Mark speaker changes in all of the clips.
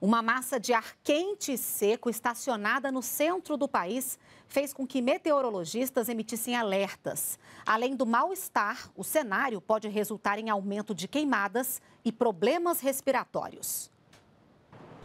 Speaker 1: Uma massa de ar quente e seco estacionada no centro do país fez com que meteorologistas emitissem alertas. Além do mal-estar, o cenário pode resultar em aumento de queimadas e problemas respiratórios.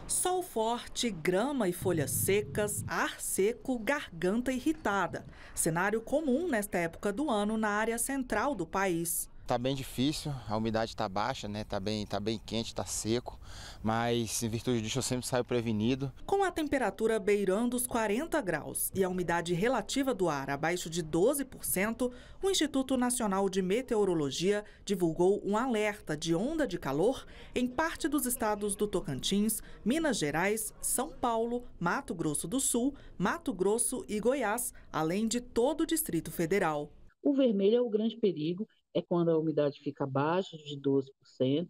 Speaker 2: Sol forte, grama e folhas secas, ar seco, garganta irritada. Cenário comum nesta época do ano na área central do país.
Speaker 3: Tá bem difícil, a umidade tá baixa, né? Tá bem, tá bem quente, tá seco, mas em virtude disso eu sempre saio prevenido.
Speaker 2: Com a temperatura beirando os 40 graus e a umidade relativa do ar abaixo de 12%, o Instituto Nacional de Meteorologia divulgou um alerta de onda de calor em parte dos estados do Tocantins, Minas Gerais, São Paulo, Mato Grosso do Sul, Mato Grosso e Goiás, além de todo o Distrito Federal. O vermelho é o grande perigo é quando a umidade fica abaixo de 12%,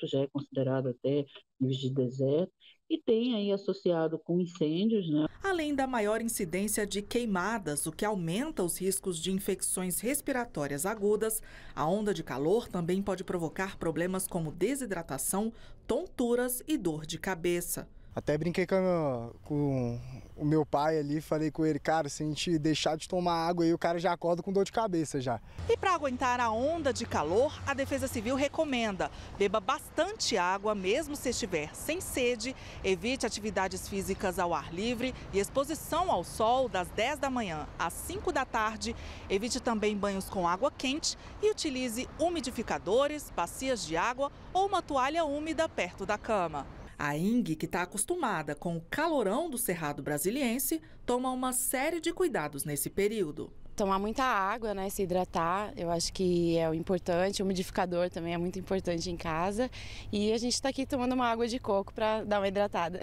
Speaker 2: já é considerado até nível de deserto, e tem aí associado com incêndios. Né? Além da maior incidência de queimadas, o que aumenta os riscos de infecções respiratórias agudas, a onda de calor também pode provocar problemas como desidratação, tonturas e dor de cabeça.
Speaker 4: Até brinquei com, com, o meu pai ali, falei com ele, cara, se a gente deixar de tomar água aí, o cara já acorda com dor de cabeça já.
Speaker 2: E para aguentar a onda de calor, a Defesa Civil recomenda: beba bastante água, mesmo se estiver sem sede, evite atividades físicas ao ar livre e exposição ao sol das 10 da manhã às 5 da tarde. Evite também banhos com água quente e utilize umidificadores, bacias de água ou uma toalha úmida perto da cama. A Ing, que está acostumada com o calorão do Cerrado Brasiliense, toma uma série de cuidados nesse período.
Speaker 1: Tomar muita água, né? Se hidratar, eu acho que é o importante. O umidificador
Speaker 3: também é muito importante em casa. E a gente está aqui tomando uma água de coco para dar uma hidratada.